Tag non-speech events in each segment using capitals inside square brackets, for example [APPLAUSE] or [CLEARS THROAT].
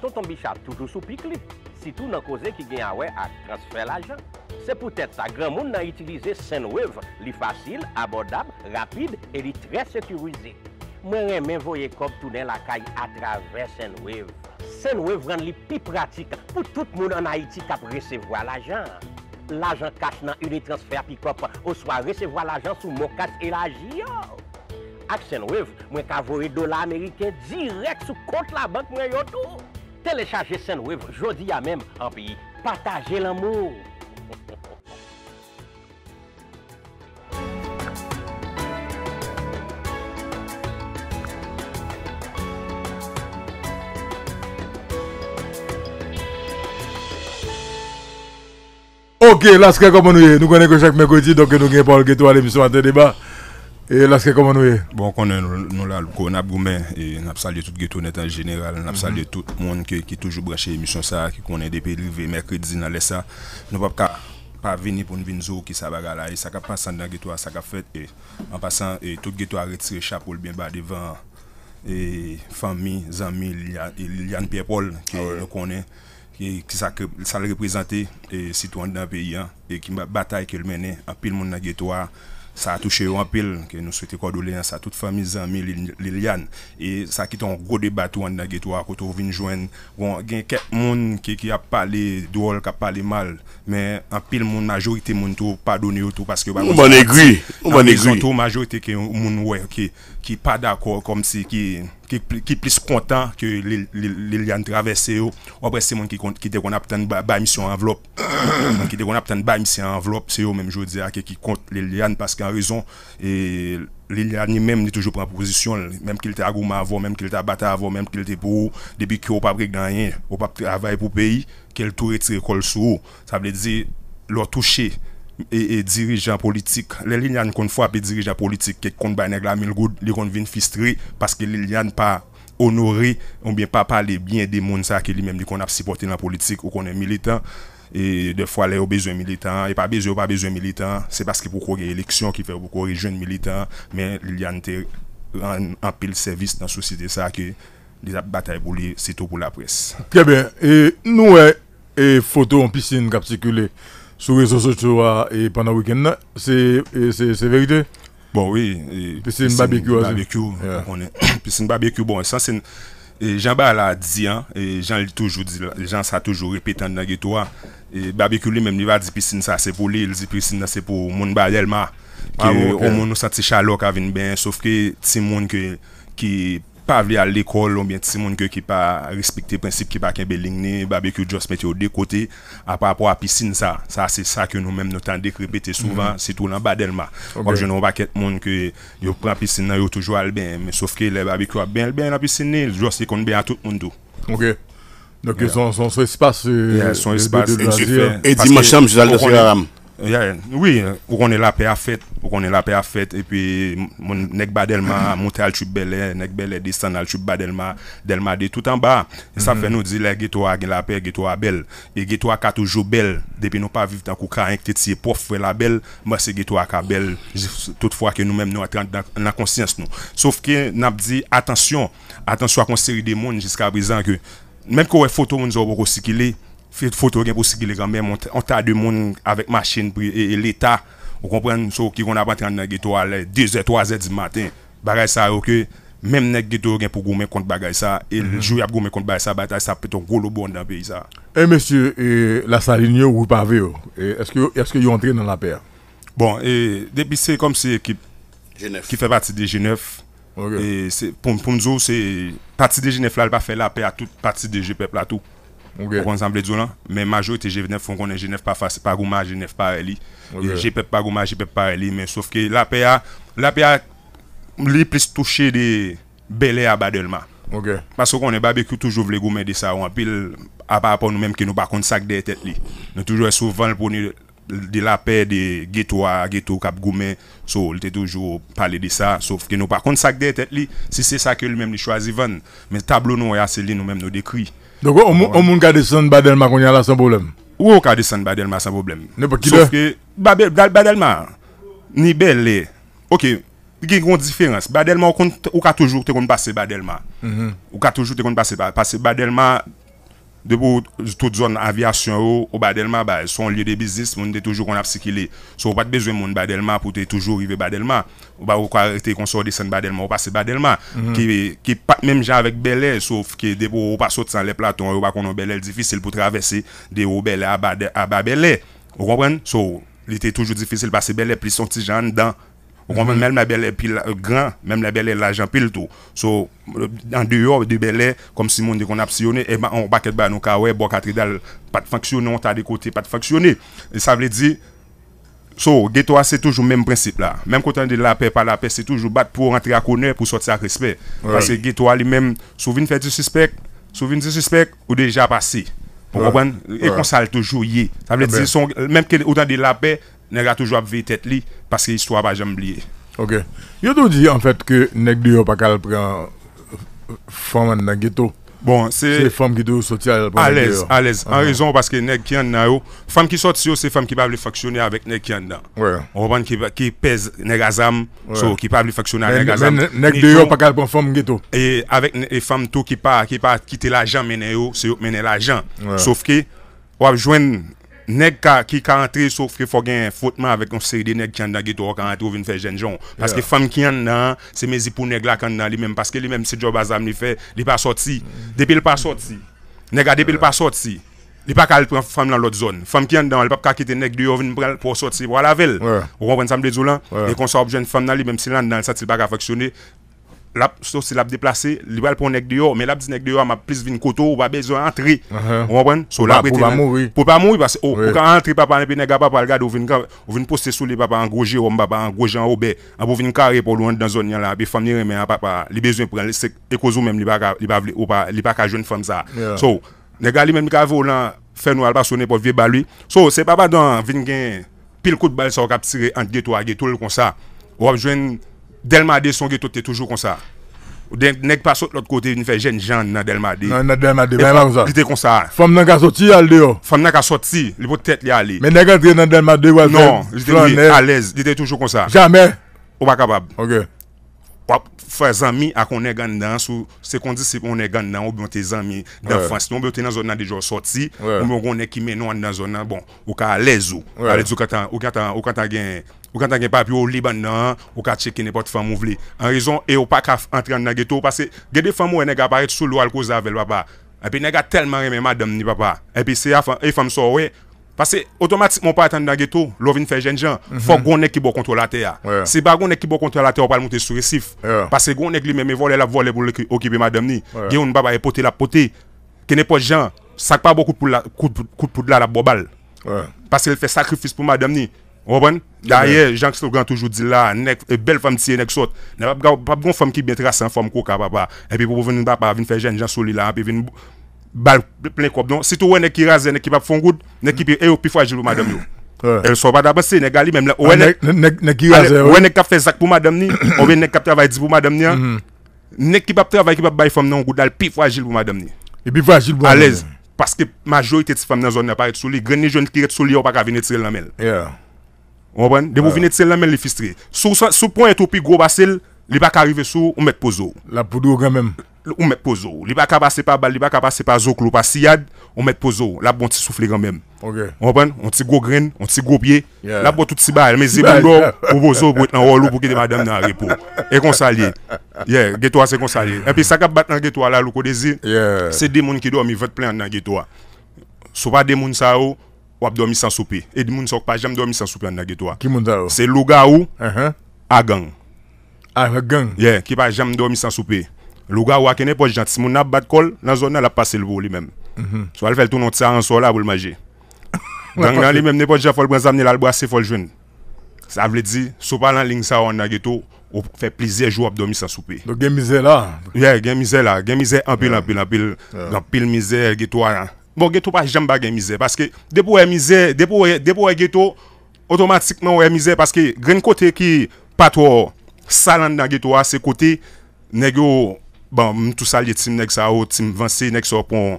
Tonton Bichat toujours sous pic, Si dans n'a cause qui gagne à ouais à transfert l'argent. C'est peut-être ça, grand monde a utilisé Sendwave wave li facile, abordable, rapide et li très sécurisé. Moi, j'aime voyer comme tourner la caille à travers Sendwave wave rend li plus pratique pour tout le monde en Haïti qui a recevoir l'argent. L'argent cache dans une transfert pick-up, ou soit recevoir l'argent sous mon et et gio Avec Sendwave je moi, j'ai des dollars américains direct sur compte la banque, moi, tout. Téléchargez saint web jeudi à même en pays. Partagez l'amour. Ok, là, c'est comme nous, nous connaissons que chaque mercredi, donc nous pas Paul Guetto à l'émission Antenne Débat. E laske koman ouye? Bon konen nou la lpou kon ap goumen E napsal de tout getou netan general Napsal mhm. de tout moun ki toujou brache emisyonsa Ki konen de pe rive mekredi nan lesa Nou pap ka pa vini pou nvin zou ki sa baga la E sa ka pasan nan getou a sa ka fet En pasan e tout getou a retire chapol Ben ba devan E fami, zami, liyan pe pol Ki lakonnen ah Ki sa lreprezante E sitwande nan pe yan E ki batay ke lmenen A pil moun nan getou a Sa touche yo anpil, ki nou swete kwa do leyan sa tout fami zanmi li leyan. E sa ki ton go debat wanda getwa kwa tou vin jwen. Wan gen ket moun ki a pale dool, ki a pale mal. Men anpil moun majowite moun tou pa doni yo tou paske wak. Ou man egri, ou man egri. Anpil moun majowite ke moun wè, ki pa dakor kom si ki... Ki plis kontan ke li liyan traves se yo. Opre se moun ki de kon ap ten ba misyon anvlop. [COUGHS] Ki de kon ap ten ba misyon anvlop se yo menm jou di a ke ki kont li liyan. Paske an rizon li e liyan ni menm ni toujou pren posisyon. Menm ki li te agouman avon, menm ki li te abata avon, menm ki li te pou debi ki ou pa prek dan yen. Ou pa prek avay pou peyi, ke l toure tri kol sou. Sa ble di lor touche. E, e dirijan politik Le liyan kon fwa pe dirijan politik Kek kon bay neg la mil goud Li kon vin fistri Paske liyan pa honori On biye pa pale biyen demoun sa Ki li menm di kon ap sipote nan politik Ou kon e militan E defwa le yo bezwen militan E pa bezwen, pa bezwen militan Se paske pou kore eleksyon Ki fe pou kore jen militan Men liyan te Anpil servis nan sosite sa Ki li ap batay pou li Se tou pou la pres Ke ben Nou e eh, E eh, foton pisin kap sikule Sou reso se chouwa ah, e pwanda wikend na, non? se verite? Bon, oui. Pisine babekyo azi. Babekyo, bon, ah. pisine babekyo, ah, bon, sa sen, jan ba la di an, jan li toujou, jan sa toujou repetan nan getouwa, babekyo li mem li va di pisine sa sepou li, li di pisine sa sepou moun ba yelma, ki o moun nou sa ti chalok avin ben, sa fke ti moun ki... Yon pa avli a l'ekol, yon biensi moun ki pa respikte prinsip ki pa ken beling ne, babekyo jos met yo dekote apapwa pisin sa, sa se sa ki nou menm nou tan dek repete souvan, mhm. se tou nan badel ma. Wap jenon wap ket moun ki yo pran pisin nan yo toujwa l ben, me sof ke le babekyo ap ben l ben la pisin ne, jos yon kon ben a tout moun do. Ok, nok e son espase. Ya, son espase. E di macham jizal de ziraram. Yè, oui, ou konè lape a fèt, ou konè lape a fèt, epi moun nek ba delman [CLEARS THROAT] monte al tup belè, nek belè de san al tup ba delman, delman de tout an ba, e sa mhm. fè nou di lè ge to a gen lape, ge to a bel, e ge to a ka toujou bel, depi nou pa viv tan kou kran, ek te ti e pouf ve la bel, mò se ge to a ka bel, tout fwa ke nou mèm nou atran nan konsyans nou. Sòf ke nan ap di, atansyon, atansyon akonseri de moun, jiska ap rizan ke, mèm kou e foto moun zò wou rosikile, Foto gen pou si giligan men, mwen ta de moun avèk machin e, e l'Etat, ou kompren sou ki yon apantran nan geto alè 2 zè, 3 zè di matin, bagay sa yo ke Mem nan geto gen pou gomen kont bagay sa E l'jou mhm. yap gomen kont bagay sa, bagay sa pe ton golo bon nan pe yon sa eh, E mèsyè, la salin yon wou pa ve yo E eske yon tre nan la per? Bon, e depi se kom se ekip Genèf Ki fè pati de Genèf Ok e, Pounzou, pati de Genèf la lè pa fè la per Pati de Jepèp la tout Mwen kon sanble dyon lan, men majou te je venen fwen konen jenef pa fase, pa gouman jenef pare li. Je pep pa gouman, je pep pare li, men souf ke lape a, lape a li plis touche de bele a badel ma. Paso konen babekou toujou vle goumen de sa wan, pil apan apan nou menm ki nou pa kont sak de etet li. Nou toujou e souvan lpouni de lape de geto a, geto kap goumen, sou lte toujou pale de sa, souf ki nou pa kont sak de etet li. Si se sak yo lmenm di chwazi ven, men tablo nou yase li nou menm nou dekri. Donk ou moun ka desan badelman kon yala san boblem? Ou ou ka desan badelman san boblem? Ne pou ki de? Sos ke, badelman, ni bel le. Eh. Ok, gen kon diferans. Badelman ou ka toujou te kon pase badelman. Mm-hmm. Ou ka toujou te kon pase badelman. Depo, tout zon avyasyon ou badelman, son liye de bizis, moun de toujou kon ap sikile. Sou pat bezwen moun badelman pou te toujou rive badelman. Ou pa ou ka rete konsol disen badelman ou pase badelman. Ki mhm. pat menm jan avek bele, souf ki depo ou pa sot san le platon, ou pa konon belel difisil pou travese de ou bele a ba bele. Ou kompren? Sou, li te toujou difisil pase bele, pli son ti jan dan. Mwen men mèm la belè e pil euh, gran, mèm la belè e l'ajan pil tou. So, an euh, deyo, de belè, e, kom si moun de kon apsiyonè, e mwen baket ba nou kawe, bok ati dal, pat faksyonè, mwen ta de kote pat faksyonè. E sa vle di, so, getoa se toujou mèm prinsip la. Mèm kontan ah de la pe, pa la pe, se toujou bat pou rentre a kone, pou sot sa respe. Pase getoa li mèm, souvin fè di suspect, souvin di suspect, ou deja pasi. Pou mwen, e konsal toujou ye. Sa vle di, son, mèm ke otan de la pe, Nèk a toujwa ap vey tèt li Paske histwa ba jamb liye Ok Yo tou di an fèt ke Nèk di yo pakal pran Foman nan geto Bon, se Se fom geto yo soti al pran A lez, a lez ah. An rezon paske nèk kyan nan yo Fom ki soti yo se fom ki pa bli faksyonè Avèk nèk kyan dan Ou ban ki pez nèk azam So ki pa bli faksyonè an nèk azam Nèk di yo pakal pran fom geto e Avèk e fom tou ki pa Ki pa kite la jan menen yo Se yo menen la jan Sòf ke Ou ap jwen Nèk Nèk ki ka antre souk fri fò gen fòtman avèk yon siri de nèk ki an dan gitò kan an tou vin fè jèn jòn. Paskè fèm ki an nan, se mèzi pou nèk la kan nan li mèm. Paskè li mèm se job azan li fè, li pa sòt si. Depè li pa sòt si, nèk a depè li pa sòt si, li pa kal pren fèm nan lòt zòn. Fèm ki an dan, li pap kakite nèk diyo vin pou sòt si pou wè la vèl. Ou wè mwen sa mdè zò lan, li e kon sa objèn fèm nan li, mèm se lan nan, li satil pa ka fèksyonè. la, sauf si la déplacé, il pour le prendre mais la dit nèg dehors m'a plus vingt koto, ou pas besoin entrer. Uh-huh. On comprend So la pour pas mourir. Pour pas mourir parce que pour oh, quand entrer papa n'pé nèg le regarde ou vinn ou vinn poster sous les papa en gros Jérôme papa en gros Jean Robert, en pour vinn carré pour loin dans zone là, puis famille remet papa, il besoin prendre c'est cause même il pas il pas ou pas il pas jeune femme ça. So nèg ali même ka volant faire nous pas sonner pour vieux lui. So c'est papa dans vinn gain pile coup de balle ça cap tiré en deux trois tout comme ça. Ou va joindre Delmadé, son ghetto, t'es toujours comme ça. Ou nèg pas saute l'autre côté, une fait jeune Jean dans Delmadé. Non, dans Delmadé, mais pas ça. Tu était comme ça. Femme n'a qu'à sortir, elle dehors. Femme n'a qu'à sortir, il peut tête lui aller. Mais nèg entré dans Delmadé, ouais. Non, je t'ai dit à l'aise, Tu était toujours comme ça. Jamais. Ou pas capable. OK. Wap fè zanmi akounè gand nan sou sekondisi akounè gand nan ou bè yon tè zanmi defansi. Non bè yon tè nan zon nan dijon soti ou mè yon gounè kimè nou an nan zon nan bon. Ou ka alez ou. Ou ka tangyen pap yon ou liban nan ou ka chekin epote fam ou vle. An rizon e ou pa entran nan geto ou pa se gede fam ou e nega paret sou lou al kouza vel papa. Epi nega telman reme madam ni papa. Epi se e fam sou we. Pase, otomatikman pa atan nan geto, lo vin fe jen jan, fok gwen nek ki bo kontrol ate ya. Si ba gwen nek ki bo kontrol ate, wapal mwote sou resif. Pase gwen nek li mweme vole la vole pou le ki okibe madem ni. Gwen ou nbaba e pote la pote, kene po jen, sak pa bo kout pou la la bobal. Pase el fe sakrifis pou madem ni. Waban? Daye, jen ki sou gran toujou di la, bel fam tiye, nek sot. Nwap gwen fam ki bentra san fam koka, baba. Epi pou vin nbaba, vin fe jen jan soli la, epi vin... Bal plen kop non, sitou wè nè kiraze, nè kibap fon goud, nè kibir eyo pi fwajil pou madèm yo. El so ba dabase, nè gali mèm lè, wè nè kafè zak pou madèm ni, wè nè kap travay di pou madèm ni an. Nè kibap travay, kibap bay fon nan goud, al pi fwajil pou madèm ni. E pi fwajil pou madèm ni. Alez, paske majoytè ti fan nan zon nè paret sou li, greni joun kiret sou li yo baka vine tse l lamel. Yeah. Owen, debo vine tse l lamel li fistri. Sou pon eto pi go basel, li baka arrive sou, ou met pozor. La p Ou met pou zou, li pa kapase pa bal, li pa kapase pa zou klou, pa si yad, ou met pou zou, la pou an ti soufleg an menm. Ok. Ou pen, an ti go gren, an ti go pye, la pou an tout si bale, men zi bon pou mdou, ou pou zou pou et nan ou lou pou ki dema dem nan repou. [LAUGHS] E konsalye. Ye, getouwa se konsalye. En pi sa kap bat nan getouwa la lou kode zi, se demoun ki do an mi vet plen an nan getouwa. Sou pa demoun sa ou, wap do an mi san soupe. E demoun sa ou pa jam do an mi san soupe an nan getouwa. Ki moun ta ou? Se lou ga ou, uh-huh. a gang. A gang? Ye, ki pa jam do an mi san soupe Louga ou à quel pas gentil. Si mon abat col, dans zone, là a passé le bout lui-même. Mhm. Soit elle fait tout notre ça en sol là pour le manger. Donc, [LAUGHS] dans lui-même, n'est pas déjà faut le amener là, le bois, c'est faut jeune. Ça veut dire, si pas dans la ligne, ça, on a ghetto, on fait plaisir jouer abdomen sans souper. Donc, il misère là. Oui, il misère là. Il misère en pile, en pile, en pile. En pile misère, ghetto. Hein. Bon, ghetto, pas jamais pas misère. Parce que, dès depuis misère, dès dès depuis ghetto, automatiquement, on misère. Parce que, grand côté qui, pas trop, salade dans ghetto, hein, c'est côté, négo, Bon, m tou salye tim nek sa ou, oh, tim vansi nek sa ou pon,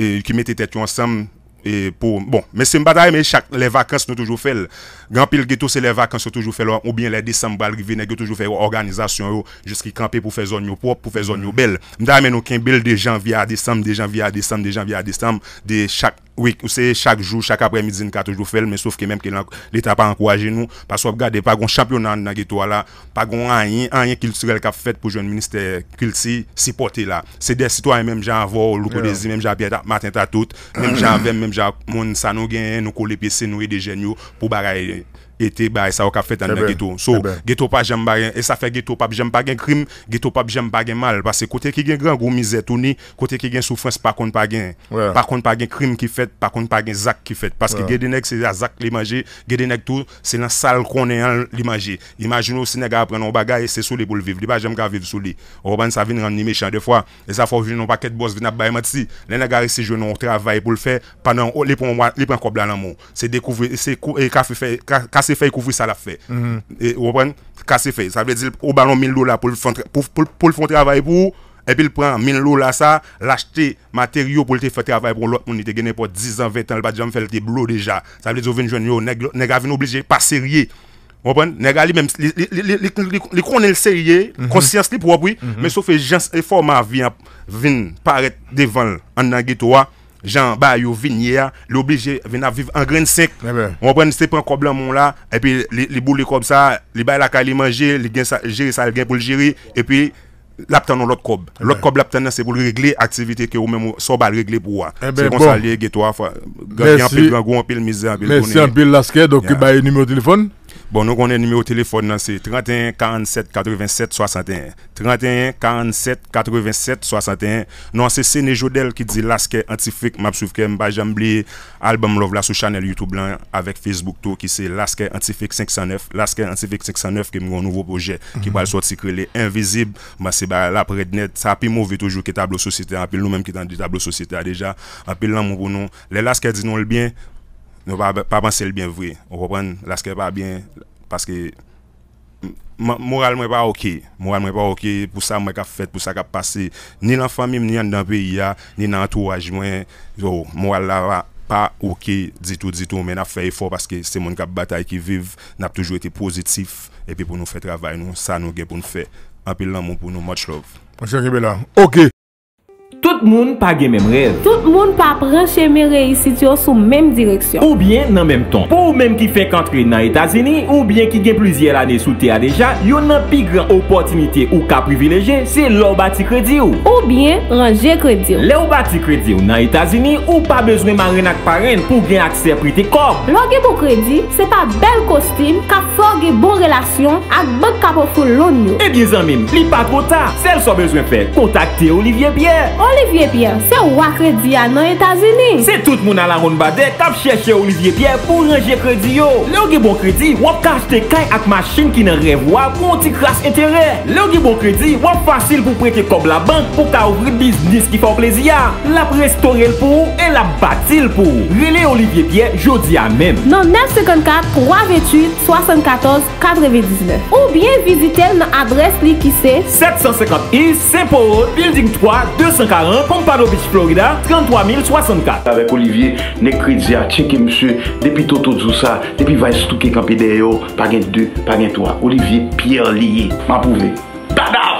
ki mete tet yo ansam, e pou, bon, men se m badaye men, chak, le vakans yo toujou fel, Gampil geto se le vakans yo toujou fel ou, ou bien le desembal, vi nek yo toujou fel ou, organizasyon yo, jiski kampe pou fe zon yo pop, pou fe zon yo bel, M da men nou ken bel de janvi a desem, de janvi a desem, de janvi a desem, de chak, Ou se, chak jou, chak apremidzin ka toujou fel, men souf ke menm ke l'eta pa ankwaje nou. Paswa, gade, pa gon chapyonan nan gitwa la, pa gon anyen, anyen kiltirel ka fwet pou joun minister kilti, si pote la. Se de sitwa yon menm jan avò ou loukodezi, menm jan maten ta tout, menm jan avèm, menm jan moun sanon gen, nou koule pe se nou e de jen yo pou bagay... E te ba, e sa wak a fet ane eh ghetto So, eh ghetto pa jem bagen E sa fe ghetto pa bi jem bagen krim Ghetto pa bi jem bagen mal Pase kote ki gen gran gwo mizet ou ni Kote ki gen soufrens pa kon pa gen Pa kon pa gen krim ki fet Pa kon pa gen zak ki fet Pase ki gen denek se a zak li maje Gen denek tou, se nan sal konen an li maje Imajino se nega apren an bagay E se sou li pou li viv Li pa jem ka viv sou li Ou ban sa vin ran ni mechan De fwa, e sa fwo vin an paket boss Vin ap bay mat si Le nega re se jwen an trabay pou li fe Panan li pou an koblan an moun Se Kase fèy kou fwi sa la fèy. E, Kase fèy, sa vè di ou banon mil lò la pou l'fon travay pou, epil pren mil lò la sa, l'achete materyo pou lte fote travay pou lòt moun ite genè pou 10 an, 20 an, lpa di janm fèl te blò deja. Sa vè di ou vin jwen yo, nega vin oblije, pa serye. Nega li mèm, li konel serye, mhm. konsyans li pou wapwi, mhm. mè so fè jens e forma vin paret devan an nage towa. Jan ba yo vinye a, li oblije vin a viv an gren sèk. Mwen prene se pen kob la moun la, epi li bou li kob sa, li bay la kalim anje, li gen sa gen pou l jeri, epi lapten non lot kob. Lot kob lapten nan se pou l regle aktivite ke ou men moun, so bal regle pou wwa. Se kon sa li e getwa, fwa. Ganyan pil, gangou, an pil mizè, an pil kounen. Mèsi an pil laske, dok ki baye nime ou telefon. Bon, nou konnen nimeyo telefon nan se 31 47 87 61. 31 47 87 61. Nan se se ne jodel ki di laske antifik. Mab soufke mba jamb li albam lov la sou chanel YouTube lan avèk Facebook tou ki se laske antifik 509. Lasker antifik 509 ke mi yon nouvo proje. Ki bal mhm. so tikre le invizib. Mba se ba la prednet. Sa api mou vi toujou ki tablo sosite. Api nou menm ki tan di tablo sosite a deja. Api lan moun konon. Le laske di nou l'byen. Nou pa panse l'byen vre, ou repan laske pa byen, paske moral mwen pa oke, moral mwen pa oke, pou sa mwen ka fet, pou sa ka pase, ni nan famim, ni nan dan piya, ni nan entourage mwen, yo, moral la pa oke, ditou, ditou, mwen a fey fo, paske se mwen ka batay ki vive, nap toujou ete pozitif, epi pou nou fey travay nou, sa nou gen pou nou fey. Anpil lan moun pou nou, much love. Mwen se akibela, oke! moun pa gen menm rey. Tout moun pa preche menm rey sityo sou menm direksyon. Ou bien nan menm ton. Po ou menm ki fek antre nan Etazini, ou bien ki gen plizye l ane sou te a deja, yo nan pi gran opotinite ou ka privileje se l ou bati kredi ou. Ou bien ranje kredi ou. Le ou bati kredi ou nan Etazini ou pa bezwen manren ak paren pou gen akse prite kor. L ou gen pou kredi, se pa bel kostim ka for gen bon relasyon ak bon kapofou lon yo. Ebyen eh zan mim, li pa kota. Sel so bezwen fek kontakte Olivier Pierre. Olivier Olivier Pierre, se ou a kredi a nan Etasini? Se tout moun a la roun bade, kap chèche Olivier Pierre pou ranger kredi yo. Lè ou ge bon kredi, wap kache te kaj ak machin ki nan rev wap konti kras enterè. Lè ou ge bon kredi, wap fasil pou preke kob la bank pou ka ouvri biznis ki fò plèzi ya. La prestorel pou, e la bati lpou. Rile Olivier Pierre, jodi a men. Nan 9.54, 3.28, 74, 4.19. Ou bien vizite nan adres li ki se 751 Saint-Paul, Building 3, 240 kompado biti vlogi da, 33.064. Awek Olivier, nekri diya, tcheke msye, depi toto djousa, depi vay stouke kampide yo, pagen 2, pagen 3. Olivier Pierre Lillet, m'apouve. Bada!